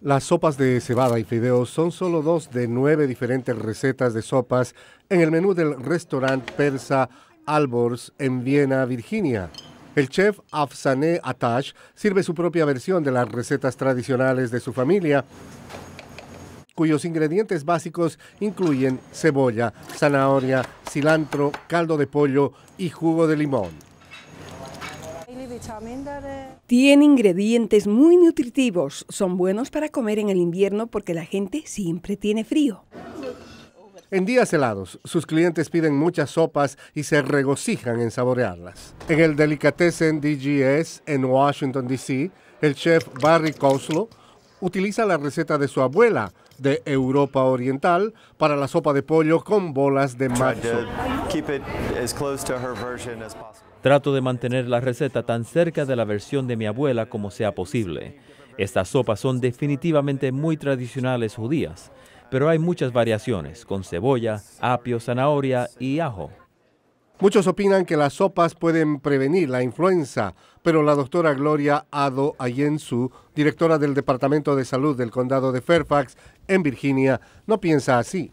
Las sopas de cebada y fideos son solo dos de nueve diferentes recetas de sopas en el menú del restaurante persa Albors en Viena, Virginia. El chef Afsane Atash sirve su propia versión de las recetas tradicionales de su familia, cuyos ingredientes básicos incluyen cebolla, zanahoria, cilantro, caldo de pollo y jugo de limón. Tiene ingredientes muy nutritivos, son buenos para comer en el invierno porque la gente siempre tiene frío. En días helados, sus clientes piden muchas sopas y se regocijan en saborearlas. En el Delicatessen DGS en Washington, D.C., el chef Barry Coslow utiliza la receta de su abuela de Europa Oriental para la sopa de pollo con bolas de maíz. Trato de mantener la receta tan cerca de la versión de mi abuela como sea posible. Estas sopas son definitivamente muy tradicionales judías, pero hay muchas variaciones, con cebolla, apio, zanahoria y ajo. Muchos opinan que las sopas pueden prevenir la influenza, pero la doctora Gloria Ado Ayensu, directora del Departamento de Salud del Condado de Fairfax, en Virginia, no piensa así.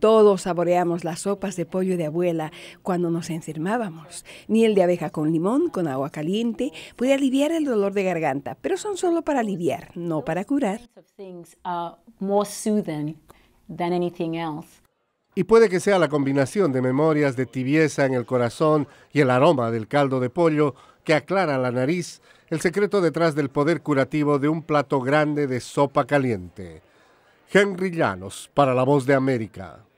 Todos saboreamos las sopas de pollo de abuela cuando nos enfermábamos. Miel de abeja con limón, con agua caliente, puede aliviar el dolor de garganta, pero son solo para aliviar, no para curar. Y puede que sea la combinación de memorias de tibieza en el corazón y el aroma del caldo de pollo que aclara la nariz, el secreto detrás del poder curativo de un plato grande de sopa caliente. Henry Llanos, para la voz de América.